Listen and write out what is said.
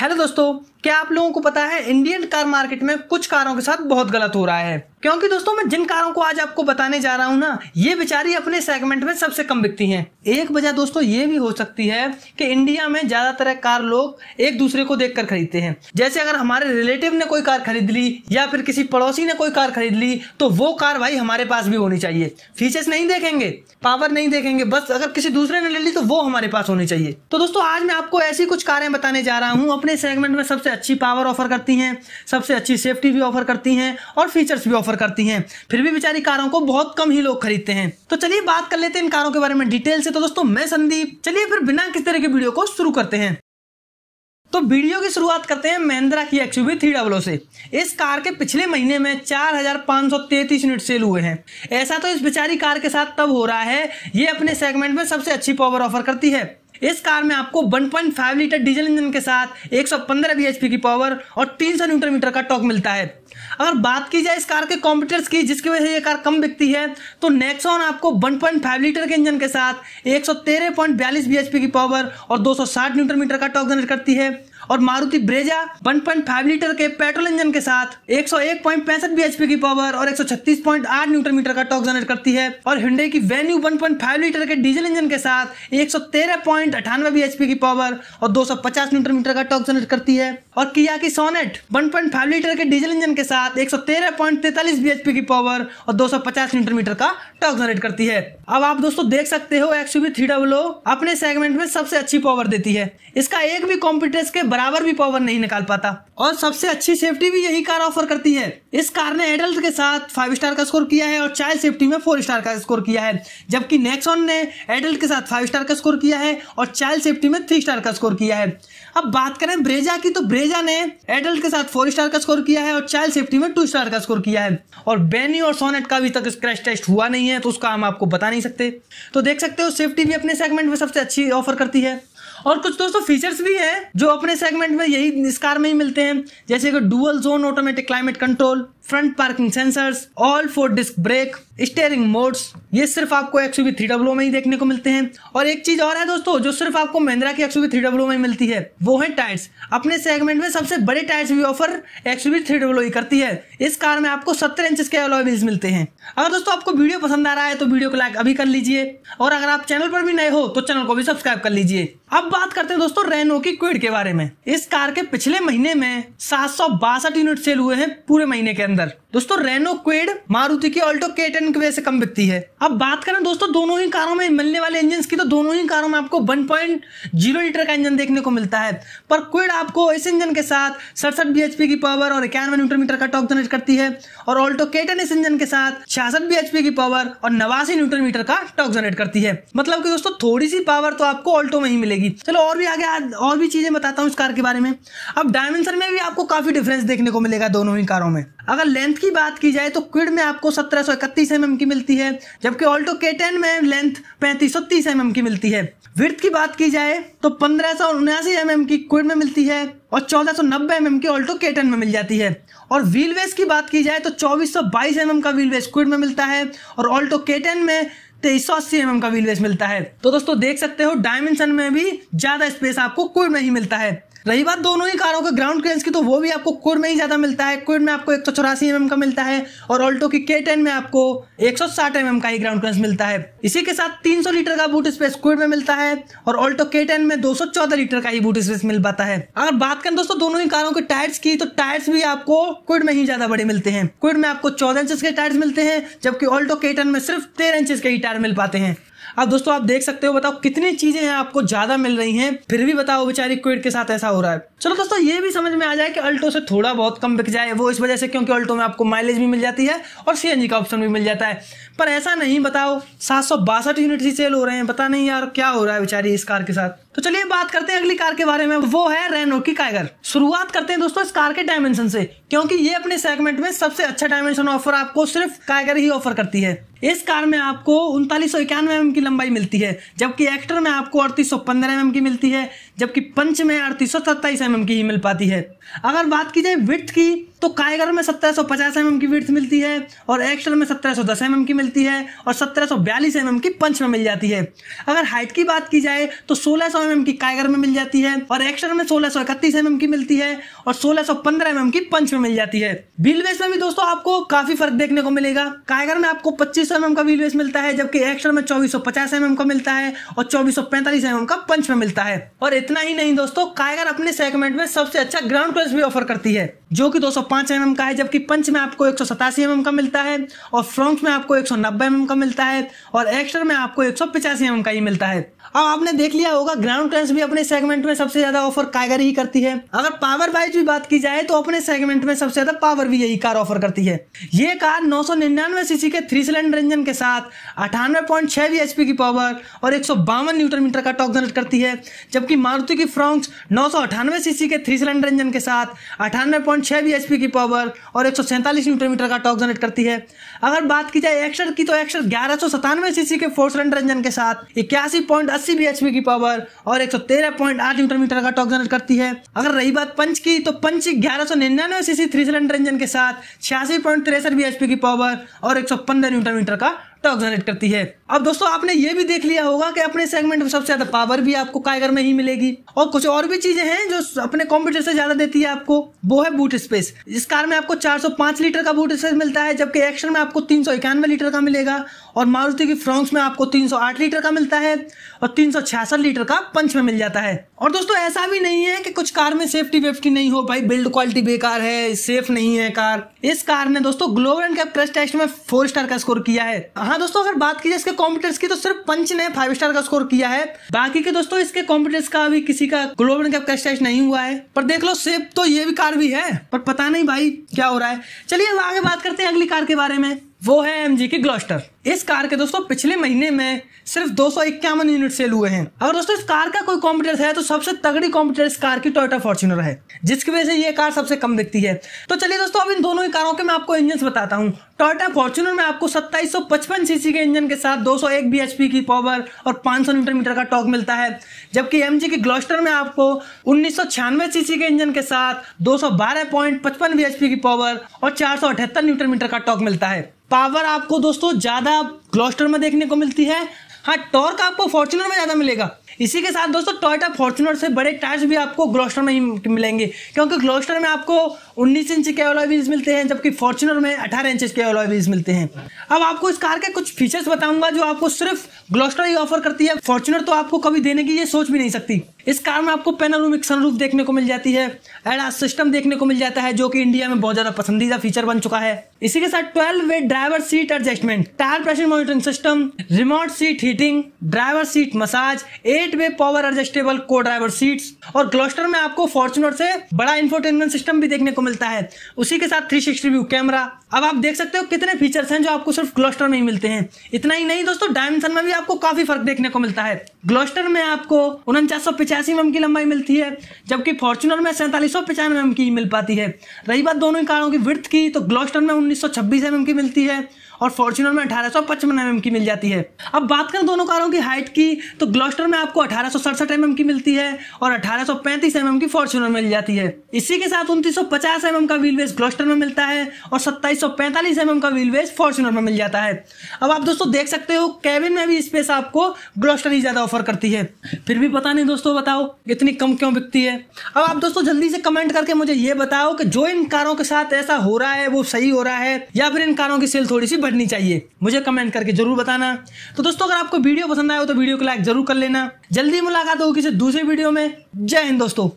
hello दोस्तों क्या आप लोगों को पता है इंडियन कार मार्केट में कुछ कारों के साथ बहुत गलत हो रहा है क्योंकि दोस्तों मैं जिन कारों को आज आपको बताने जा रहा हूँ ना ये बेचारी अपने सेगमेंट में सबसे कम बिकती हैं एक वजह दोस्तों ये भी हो सकती है कि इंडिया में ज़्यादातर कार लोग एक दूसरे को देखकर खरीदते हैं जैसे अगर हमारे रिलेटिव ने कोई कार खरीद ली या फिर किसी पड़ोसी ने कोई कार खरीद ली तो वो कार भाई हमारे पास भी होनी चाहिए फीचर्स नहीं देखेंगे पावर नहीं देखेंगे बस अगर किसी दूसरे ने ले ली तो वो हमारे पास होनी चाहिए तो दोस्तों आज मैं आपको ऐसी कुछ कारें बताने जा रहा हूँ अपने सेगमेंट में सबसे अच्छी पावर ऑफर करती हैं सबसे अच्छी सेफ्टी भी ऑफर करती हैं और फीचर्स भी ऑफर ऑफर करती हैं फिर भी बेचारी कारों को बहुत कम ही लोग खरीदते हैं तो चलिए बात कर लेते हैं इन कारों के बारे में डिटेल से तो दोस्तों मैं संदीप चलिए फिर बिना किस तरह की वीडियो को शुरू करते हैं तो वीडियो की शुरुआत करते हैं महिंद्रा की एक्सयूवी थ्री डब्लो से इस कार के पिछले महीने में 4,533 हजार यूनिट सेल हुए हैं ऐसा तो इस बेचारी कार के साथ तब हो रहा है ये अपने सेगमेंट में सबसे अच्छी पावर ऑफर करती है इस कार में आपको 1.5 लीटर डीजल इंजन के साथ 115 सौ की पावर और 300 न्यूटन मीटर का टॉक मिलता है अगर बात की जाए इस कार के कॉम्पिटर्स की जिसकी वजह से ये कार कम बिकती है तो नेक्सॉन आपको 1.5 लीटर के इंजन के साथ एक सौ की पावर और 260 न्यूटन मीटर का टॉक जनरेट करती है और मारुति ब्रेजा 1.5 लीटर के पेट्रोल इंजन के साथ एक सौ बीएचपी की पावर और 136.8 न्यूटन मीटर का टॉक जनरेट करती है और हिंडे की वेन्यू 1.5 लीटर के डीजल इंजन के साथ एक सौ बीएचपी की पावर और 250 न्यूटन मीटर का टॉक जनरेट करती है और किया की सोनेट 1.5 लीटर के डीजल इंजन के साथ एक सौ बीएचपी की पावर और 250 न्यूटन मीटर का टॉक जनरेट करती है अब आप दोस्तों देख सकते हो एक्सयूवी थ्री अपने सेगमेंट में सबसे अच्छी पावर देती है इसका एक भी कॉम्पिटिटर्स के बराबर भी पावर नहीं निकाल पाता और सबसे अच्छी सेफ्टी भी यही कार ऑफर करती है इस कार ने एडल्ट के साथ फाइव स्टार का स्कोर किया है और चाइल्ड सेफ्टी में फोर स्टार का स्कोर किया है जबकि नेक्सॉन ने एडल्ट के साथ फाइव स्टार का स्कोर किया है और चाइल्ड सेफ्टी में थ्री स्टार का स्कोर किया है अब बात करें ब्रेजा की तो ब्रेजा ने एडल्ट के साथ फोर स्टार का स्कोर किया है और चाइल्ड सेफ्टी में टू स्टार का स्कोर किया है और बेनी और सोनेट का अभी तक स्क्रैच टेस्ट हुआ नहीं है तो उसका हम आपको बता नहीं सकते तो देख सकते हो सेफ्टी भी अपने सेगमेंट में सबसे अच्छी ऑफर करती है और कुछ दोस्तों फीचर्स भी हैं जो अपने सेगमेंट में यही इस कार में ही मिलते हैं जैसे कि dual zone automatic climate control front parking sensors all four disc brake steering modes ये सिर्फ आपको एक्सयूवी थ्री डब्ल्यू में ही देखने को मिलते हैं और एक चीज और है दोस्तों जो सिर्फ आपको महिंद्रा की एक्सयूवी थ्री डब्ल्यू में मिलती है वो है टायर्स अपने सेगमेंट में सबसे बड़े टायर्स भी ऑफर एक्सयूवी थ्री डब्ल्यू ही करती है इस कार में आपको सत्तर इंच के अलॉय व्हील्स मिलते हैं अगर दोस्तों आपको वीडियो पसंद आ रहा है तो वीडियो को लाइक अभी कर लीजिए और अगर आप चैनल पर भी नए हो तो चैनल को भी सब्सक्राइब कर लीजिए अब बात करते हैं दोस्तों रेनो की क्विड के बारे में इस कार के पिछले महीने में सात यूनिट सेल हुए हैं पूरे महीने के अंदर अंदर दोस्तों रेनो क्वेड मारुति की ऑल्टो के टेन वजह से कम बिकती है अब बात करें दोस्तों दोनों ही कारों में मिलने वाले इंजन की तो दोनों ही कारों में आपको 1.0 लीटर का इंजन देखने को मिलता है पर क्वेड आपको इस इंजन के साथ सड़सठ बी की पावर और इक्यानवे न्यूटन मीटर का टॉक जनरेट करती है और ऑल्टो के इस इंजन के साथ छियासठ बी की पावर और नवासी न्यूटन मीटर का टॉक जनरेट करती है मतलब की दोस्तों थोड़ी सी पावर तो आपको ऑल्टो में ही मिलेगी चलो और भी आगे और भी चीजें बताता हूँ इस कार के बारे में अब डायमेंशन में भी आपको काफी डिफरेंस देखने को मिलेगा दोनों ही कारों में अगर लेंथ की बात की जाए तो क्विड में आपको सत्रह सौ इकतीस एम की मिलती है जबकि ऑल्टो के टेन में लेंथ पैंतीस सौ तीस एम की मिलती है विर्थ की बात की जाए तो पंद्रह सौ उन्यासी एम की क्विड में मिलती है और चौदह सौ नब्बे एम की ऑल्टो के टेन में मिल जाती है और व्हील वेस की बात की जाए तो चौबीस सौ बाईस एम का व्हील वेस क्विड में मिलता है और ऑल्टो के टेन में तेईस सौ अस्सी एम का व्हील वेस मिलता है तो दोस्तों देख सकते हो डायमेंशन में भी ज़्यादा स्पेस आपको क्विड में ही मिलता है रही बात दोनों ही कारों के ग्राउंड क्लियरेंस की तो वो भी आपको कुर में ही ज़्यादा मिलता है कुर में आपको एक सौ चौरासी एम का मिलता है और ऑल्टो की के टेन में आपको एक सौ साठ एम का ही ग्राउंड क्लियरेंस मिलता है इसी के साथ तीन सौ लीटर का बूट स्पेस कुर में मिलता है और ऑल्टो के टेन में दो सौ चौदह लीटर का ही बूट स्पेस मिल पाता है अगर बात करें दोस्तों दोनों ही कारों के टायर्स की तो टायर्स भी आपको कुड में ही ज़्यादा बड़े मिलते हैं कुड में आपको चौदह इंच के टायर्स मिलते हैं जबकि ऑल्टो के टेन में सिर्फ तेरह इंच के ही टायर मिल पाते हैं अब दोस्तों आप देख सकते हो बताओ कितनी चीजें हैं आपको ज्यादा मिल रही हैं फिर भी बताओ बेचारी क्विड के साथ ऐसा हो रहा है चलो दोस्तों ये भी समझ में आ जाए कि अल्टो से थोड़ा बहुत कम बिक जाए वो इस वजह से क्योंकि अल्टो में आपको माइलेज भी मिल जाती है और सी का ऑप्शन भी मिल जाता है पर ऐसा नहीं बताओ सात यूनिट ही सेल हो रहे हैं पता नहीं यार क्या हो रहा है बेचारी इस कार के साथ तो चलिए बात करते हैं अगली कार के बारे में वो है रेनो की काइगर शुरुआत करते हैं दोस्तों इस कार के डायमेंशन से क्योंकि ये अपने सेगमेंट में सबसे अच्छा डायमेंशन ऑफर आपको सिर्फ काइगर ही ऑफर करती है इस कार में आपको उनतालीस सौ इक्यानवे एम mm की लंबाई मिलती है जबकि एक्टर में आपको अड़तीस सौ पंद्रह एम mm की मिलती है जबकि पंच में अड़तीस सौ सत्ताईस एम mm की ही मिल पाती है अगर बात की जाए विथ की तो कायगर में सत्रह सौ पचास एम एम की विर्थ मिलती है और एक्स्ट्रा में सत्रह सौ दस एम एम की मिलती है और सत्रह सौ बयालीस एम एम की पंच में मिल जाती है अगर हाइट की बात की जाए तो सोलह सौ एम एम की कायगर में मिल जाती है और एक्स्ट्रा में सोलह सौ इकतीस एम एम की मिलती है और सोलह सौ पंद्रह एम एम की पंच में मिल जाती है व्हील बेस में भी दोस्तों आपको काफी फर्क देखने को मिलेगा कायगर में आपको पच्चीस सौ एम का व्हील बेस मिलता है जबकि एक्स्ट्रा में चौबीस सौ पचास एम एम का मिलता है और चौबीस सौ पैंतालीस एम एम का पंच में मिलता है और इतना ही नहीं दोस्तों कायगर अपने सेगमेंट में सबसे अच्छा ग्राउंड क्लच भी ऑफर करती है जो कि 205 एमएम का है जबकि पंच में आपको एक सौ mm का मिलता है और फ्रंट में आपको सौ एमएम का मिलता है और एक्स्ट्रा में आपको एक सौ mm का ही मिलता है अब आपने देख लिया होगा ग्राउंड क्लेंस भी अपने सेगमेंट में सबसे ज्यादा ऑफर काइगर ही करती है अगर पावर वाइज भी बात की जाए तो अपने सेगमेंट में सबसे ज्यादा पावर भी यही कार ऑफर करती है ये कार नौ सीसी के थ्री सिलेंडर इंजन के साथ अठानवे पॉइंट छह की पावर और एक न्यूटन मीटर का टॉक जनरेट करती है जबकि मारुति की फ्रॉन्क्स नौ सीसी के थ्री सिलेंडर इंजन के साथ अठानवे पॉइंट छः बी की पावर और एक न्यूटन मीटर का टॉक जनरेट करती है अगर बात की जाए एक्सर की तो एक्सर ग्यारह सौ सतानवे सीसी के फोर सिलेंडर इंजन के साथ इक्यासी पॉइंट अस्सी बी की पावर और एक सौ तेरह पॉइंट आठ न्यूटन मीटर का टॉक जनरेट करती है अगर रही बात पंच की तो पंच ग्यारह सौ निन्यानवे सीसी थ्री सिलेंडर इंजन के साथ छियासी पॉइंट तिरसठ बी की पावर और एक सौ पंद्रह न्यूटन मीटर का तब जनरेट करती है अब दोस्तों आपने ये भी देख लिया होगा कि अपने सेगमेंट में सबसे ज्यादा पावर भी आपको कायगर में ही मिलेगी और कुछ और भी चीजें हैं जो अपने कंप्यूटर से ज्यादा देती है आपको वो है बूट स्पेस इस कार में आपको 405 लीटर का बूट स्पेस मिलता है जबकि एक्शन में आपको तीन लीटर का मिलेगा और मारुति की फ्रॉन्क्स में आपको 308 लीटर का मिलता है और तीन लीटर का पंच में मिल जाता है और दोस्तों ऐसा भी नहीं है कि कुछ कार में सेफ्टी वेफ्टी नहीं हो भाई बिल्ड क्वालिटी बेकार है सेफ नहीं है कार इस कार ने दोस्तों global NCAP crash test में फोर स्टार का स्कोर किया है हाँ दोस्तों अगर बात की जाए इसके कॉम्प्यूटर्स की तो सिर्फ पंच ने फाइव स्टार का स्कोर किया है बाकी के दोस्तों इसके कॉम्प्यूटर्स का भी किसी का global NCAP crash test नहीं हुआ है पर देख लो सेफ तो ये भी कार भी है पर पता नहीं भाई क्या हो रहा है चलिए आगे बात करते हैं अगली कार के बारे में वो है एम के ग्लोस्टर इस कार के दोस्तों पिछले महीने में सिर्फ दो यूनिट सेल हुए हैं अगर दोस्तों इस कार का कोई कॉम्प्यूटर है तो सबसे तगड़ी कॉम्प्यूटर इस कार की टोयोटा फॉर्च्यूनर है जिसकी वजह से ये कार सबसे कम दिखती है तो चलिए दोस्तों अब इन दोनों ही कारों के मैं आपको इंजन बताता हूँ टोयोटा फॉर्च्यूनर में आपको सत्ताईस सीसी के इंजन के साथ दो सौ की पावर और पांच सौ मीटर का टॉक मिलता है जबकि एम के ग्लोस्टर में आपको उन्नीस सीसी के इंजन के साथ दो सौ की पावर और चार न्यूटन मीटर का टॉक मिलता है पावर आपको दोस्तों ज़्यादा ग्लोस्टर में देखने को मिलती है हाँ टॉर्क आपको फॉर्चुनर में ज़्यादा मिलेगा इसी के साथ दोस्तों टोयोटा फॉर्चुनर से बड़े टायर्स भी आपको ग्लोस्टर में ही मिलेंगे क्योंकि ग्लोस्टर में आपको 19 इंच के अलॉय व्हील्स मिलते हैं जबकि फॉर्चुनर में 18 इंच के अलॉय व्हील्स मिलते हैं अब आपको इस कार के कुछ फीचर्स बताऊंगा जो आपको सिर्फ ग्लोस्टर ही ऑफर करती है फॉर्चुनर तो आपको कभी देने की ये सोच भी नहीं सकती इस कार में आपको पेनालोमिक सनरूफ देखने को मिल जाती है एडा सिस्टम देखने को मिल जाता है जो कि इंडिया में बहुत ज्यादा पसंदीदा फीचर बन चुका है इसी के साथ twelve way driver seat adjustment tyre pressure monitoring system remote seat heating driver seat massage a eight way power adjustable को ड्राइवर सीट और क्लस्टर में आपको फॉर्चुनर से बड़ा इंफोटेनमेंट सिस्टम भी देखने को मिलता है उसी के साथ थ्री सिक्सटी व्यू कैमरा अब आप देख सकते हो कितने फीचर्स हैं जो आपको सिर्फ ग्लोस्टर में ही मिलते हैं इतना ही नहीं दोस्तों डायमेंशन में भी आपको काफी फर्क देखने को मिलता है ग्लोस्टर में आपको उनचास सौ mm की लंबाई मिलती है जबकि फॉर्चुनर में सैंतालीस सौ पचानवे एम mm की मिल पाती है रही बात दोनों ही कारों की विर्थ की तो ग्लोस्टर में उन्नीस सौ mm की मिलती है और फॉर्चुनर में अठारह सौ पचपन एम की मिल जाती है अब बात करें दोनों कारों की हाइट की तो ग्लोस्टर में आपको अठारह सौ सड़सठ एम की मिलती है और अठारह सौ पैंतीस एम की फॉर्चुनर मिल जाती है इसी के साथ उन्तीस सौ पचास एम का व्हील बेस में मिलता है और सत्ताईस सौ पैंतालीस एम का व्हील बेस फॉर्चुनर में मिल जाता है अब आप दोस्तों देख सकते हो कैबिन में भी स्पेस आपको ग्लोस्टर ही ज़्यादा ऑफर करती है फिर भी पता नहीं दोस्तों बताओ इतनी कम क्यों बिकती है अब आप दोस्तों जल्दी से कमेंट करके मुझे ये बताओ कि जो इन कारों के साथ ऐसा हो रहा है वो सही हो रहा है या फिर इन कारों की सेल थोड़ी सी बढ़नी चाहिए मुझे कमेंट करके जरूर बताना तो दोस्तों अगर आपको वीडियो पसंद आया हो तो वीडियो को लाइक जरूर कर लेना जल्दी मुलाकात होगी किसी दूसरे वीडियो में जय हिंद दोस्तों